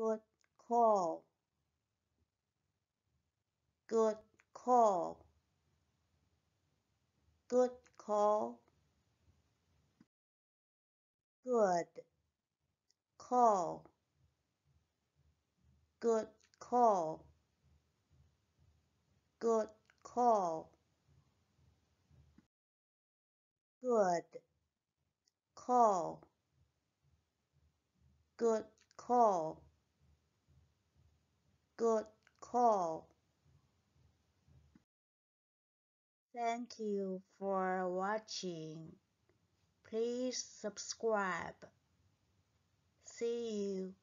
Good call. Good call. Good call. Good call. Good call. Good call. Good call. Good call good call. Thank you for watching. Please subscribe. See you.